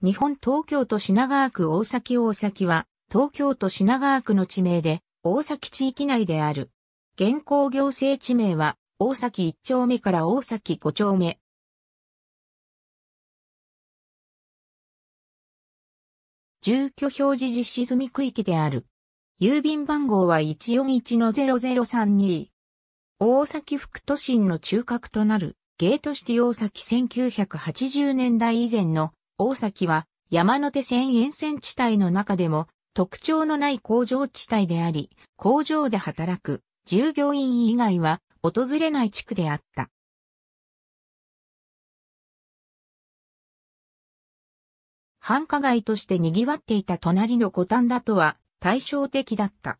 日本東京都品川区大崎大崎は、東京都品川区の地名で、大崎地域内である。現行行政地名は、大崎1丁目から大崎5丁目。住居表示実施済み区域である。郵便番号は141-0032。大崎副都心の中核となる、ゲートシティ大崎1980年代以前の大崎は山手線沿線地帯の中でも特徴のない工場地帯であり、工場で働く従業員以外は訪れない地区であった。繁華街として賑わっていた隣の五反田とは対照的だった。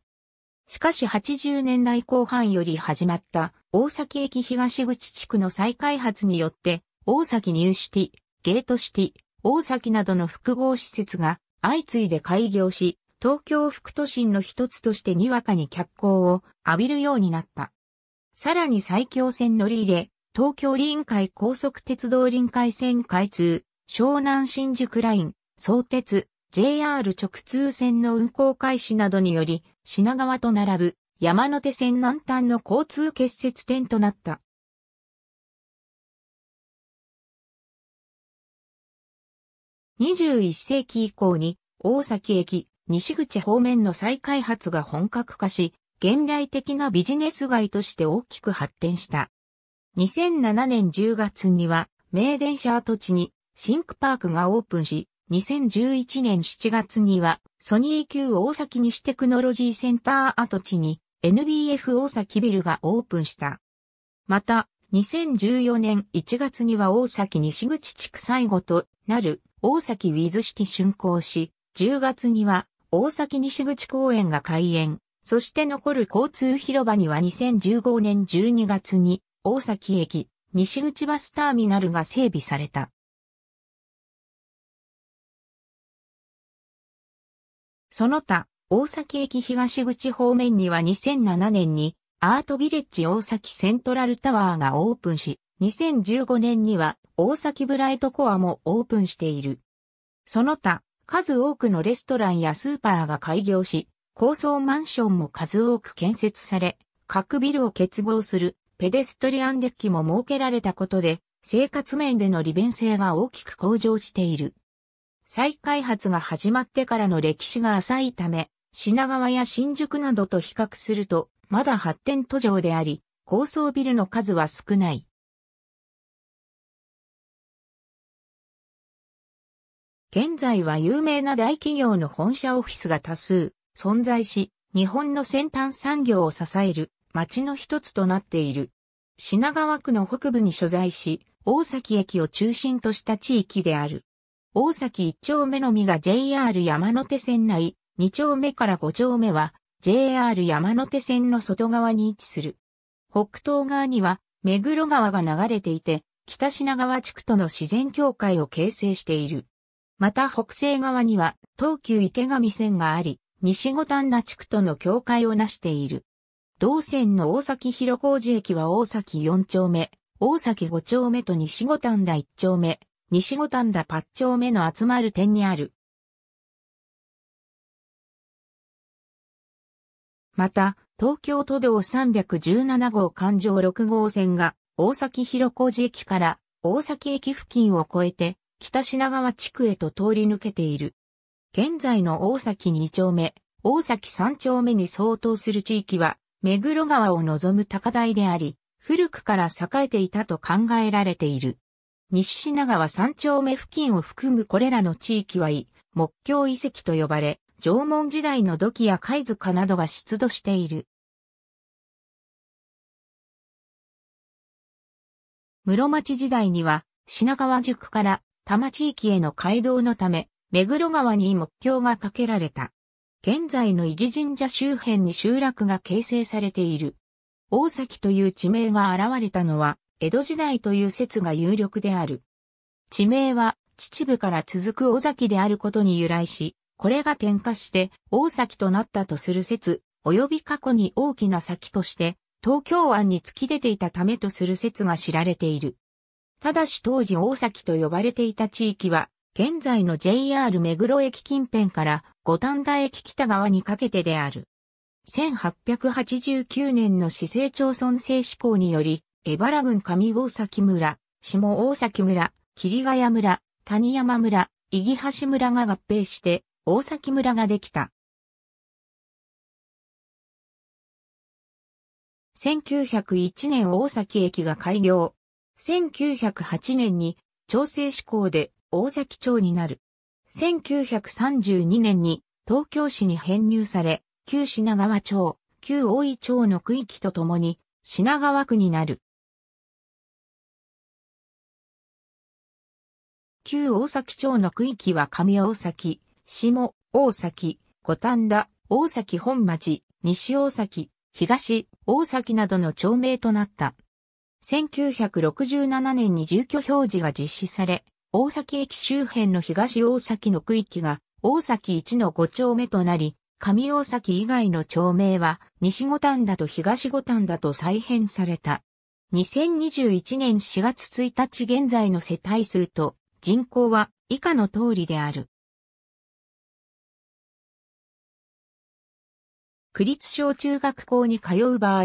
しかし80年代後半より始まった大崎駅東口地区の再開発によって大崎ニューシティ、ゲートシティ、大崎などの複合施設が相次いで開業し、東京副都心の一つとしてにわかに脚光を浴びるようになった。さらに埼京線乗り入れ、東京臨海高速鉄道臨海線開通、湘南新宿ライン、相鉄、JR 直通線の運行開始などにより、品川と並ぶ山手線南端の交通結節点となった。21世紀以降に大崎駅西口方面の再開発が本格化し、現代的なビジネス街として大きく発展した。2007年10月には、名電車跡地にシンクパークがオープンし、2011年7月には、ソニー級大崎西テクノロジーセンター跡地に NBF 大崎ビルがオープンした。また、2014年1月には大崎西口地区最後となる大崎ウィズ式竣工し、10月には大崎西口公園が開園、そして残る交通広場には2015年12月に大崎駅西口バスターミナルが整備された。その他、大崎駅東口方面には2007年にアートビレッジ大崎セントラルタワーがオープンし、2015年には大崎ブライトコアもオープンしている。その他、数多くのレストランやスーパーが開業し、高層マンションも数多く建設され、各ビルを結合するペデストリアンデッキも設けられたことで、生活面での利便性が大きく向上している。再開発が始まってからの歴史が浅いため、品川や新宿などと比較すると、まだ発展途上であり、高層ビルの数は少ない。現在は有名な大企業の本社オフィスが多数存在し、日本の先端産業を支える町の一つとなっている。品川区の北部に所在し、大崎駅を中心とした地域である。大崎1丁目のみが JR 山手線内、2丁目から5丁目は JR 山手線の外側に位置する。北東側には目黒川が流れていて、北品川地区との自然境界を形成している。また北西側には東急池上線があり、西五反田地区との境界をなしている。同線の大崎広小路駅は大崎4丁目、大崎5丁目と西五反田1丁目、西五反田8丁目の集まる点にある。また、東京都道317号環状6号線が大崎広小路駅から大崎駅付近を越えて北品川地区へと通り抜けている。現在の大崎2丁目、大崎3丁目に相当する地域は、目黒川を望む高台であり、古くから栄えていたと考えられている。西品川3丁目付近を含むこれらの地域は、木橋遺跡と呼ばれ、縄文時代の土器や貝塚などが出土している。室町時代には、品川宿から多摩地域への街道のため、目黒川に目標が架けられた。現在の伊木神社周辺に集落が形成されている。大崎という地名が現れたのは、江戸時代という説が有力である。地名は、秩父から続く尾崎であることに由来し、これが点火して大崎となったとする説、及び過去に大きな先として、東京湾に突き出ていたためとする説が知られている。ただし当時大崎と呼ばれていた地域は、現在の JR 目黒駅近辺から五反田駅北側にかけてである。1889年の市政町村制施行により、江原郡上大崎村、下大崎村、霧ヶ谷村、谷山村、伊木橋村が合併して、大崎村ができた。1901年大崎駅が開業。1908年に調整志向で大崎町になる。1932年に東京市に編入され、旧品川町、旧大井町の区域とともに品川区になる。旧大崎町の区域は上大崎、下大崎、五反田、大崎本町、西大崎、東大崎などの町名となった。1967年に住居表示が実施され、大崎駅周辺の東大崎の区域が大崎1の5丁目となり、上大崎以外の町名は西五反田と東五反田と再編された。2021年4月1日現在の世帯数と人口は以下の通りである。区立小中学校に通う場合、